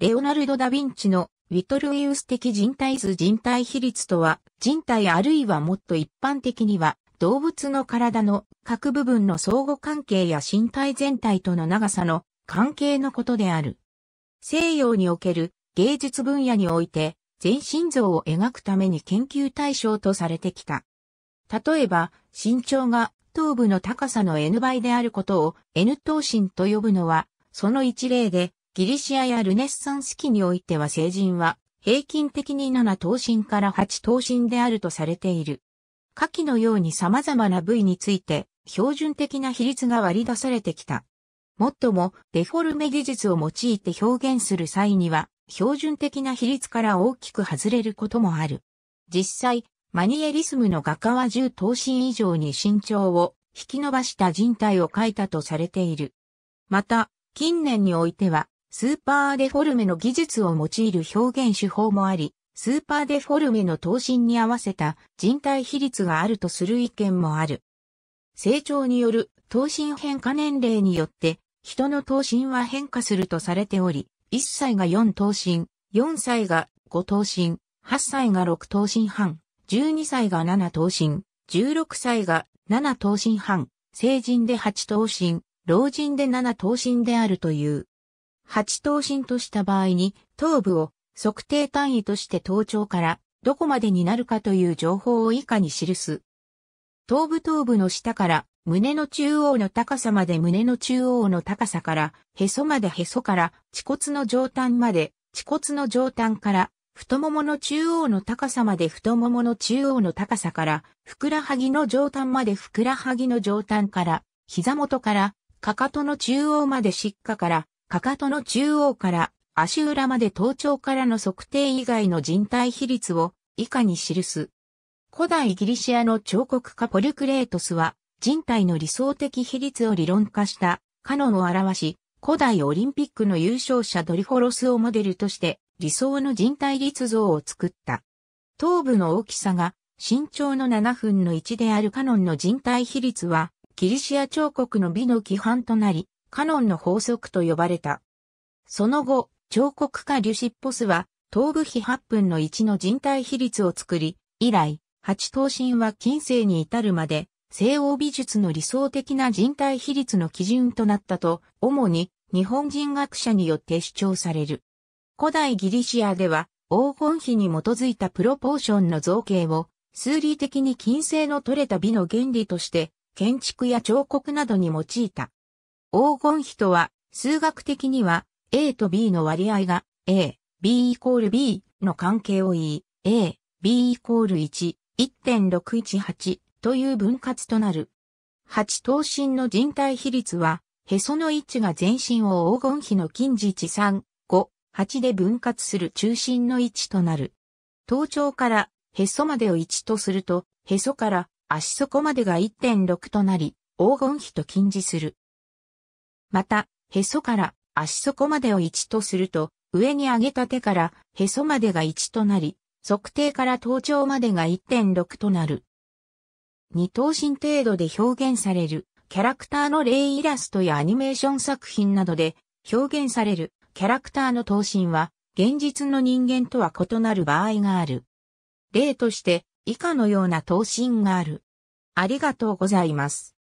レオナルド・ダ・ヴィンチのウィトルイウス的人体図人体比率とは、人体あるいはもっと一般的には、動物の体の各部分の相互関係や身体全体との長さの関係のことである。西洋における芸術分野において、全身像を描くために研究対象とされてきた。例えば、身長が頭部の高さの N 倍であることを N 等身と呼ぶのは、その一例で、ギリシアやルネッサンス期においては成人は、平均的に7等身から8等身であるとされている。下記のように様々な部位について、標準的な比率が割り出されてきた。もっとも、デフォルメ技術を用いて表現する際には、標準的な比率から大きく外れることもある。実際、マニエリスムの画家は10等身以上に身長を引き伸ばした人体を描いたとされている。また、近年においては、スーパーデフォルメの技術を用いる表現手法もあり、スーパーデフォルメの等身に合わせた人体比率があるとする意見もある。成長による等身変化年齢によって人の等身は変化するとされており、1歳が4等身、4歳が5等身、8歳が6等身半、12歳が7等身、16歳が7等身半、成人で8等身、老人で7等身であるという。8等身とした場合に、頭部を測定単位として頭頂からどこまでになるかという情報を以下に記す。頭部頭部の下から胸の中央の高さまで胸の中央の高さからへそまでへそから恥骨の上端まで恥骨の上端から太ももの中央の高さまで太ももの中央の高さからふくらはぎの上端までふくらはぎの上端から膝元からかかとの中央まで疾下からかかとの中央から足裏まで頭頂からの測定以外の人体比率を以下に記す。古代ギリシアの彫刻家ポリクレートスは人体の理想的比率を理論化したカノンを表し、古代オリンピックの優勝者ドリフォロスをモデルとして理想の人体率像を作った。頭部の大きさが身長の7分の1であるカノンの人体比率はギリシア彫刻の美の規範となり、カノンの法則と呼ばれた。その後、彫刻家リュシッポスは、頭部比8分の1の人体比率を作り、以来、八頭身は近世に至るまで、西欧美術の理想的な人体比率の基準となったと、主に日本人学者によって主張される。古代ギリシアでは、黄金比に基づいたプロポーションの造形を、数理的に金星の取れた美の原理として、建築や彫刻などに用いた。黄金比とは、数学的には A と B の割合が A、B イコール B の関係を言い、A、B イコール1、1.618という分割となる。8等身の人体比率は、へその位置が全身を黄金比の近似値3、5、8で分割する中心の位置となる。頭頂からへそまでを1とすると、へそから足底までが1.6となり、黄金比と近似する。また、へそから足底までを1とすると、上に上げた手からへそまでが1となり、測定から頭頂までが1.6となる。二等身程度で表現される、キャラクターの例イラストやアニメーション作品などで表現されるキャラクターの等身は現実の人間とは異なる場合がある。例として以下のような等身がある。ありがとうございます。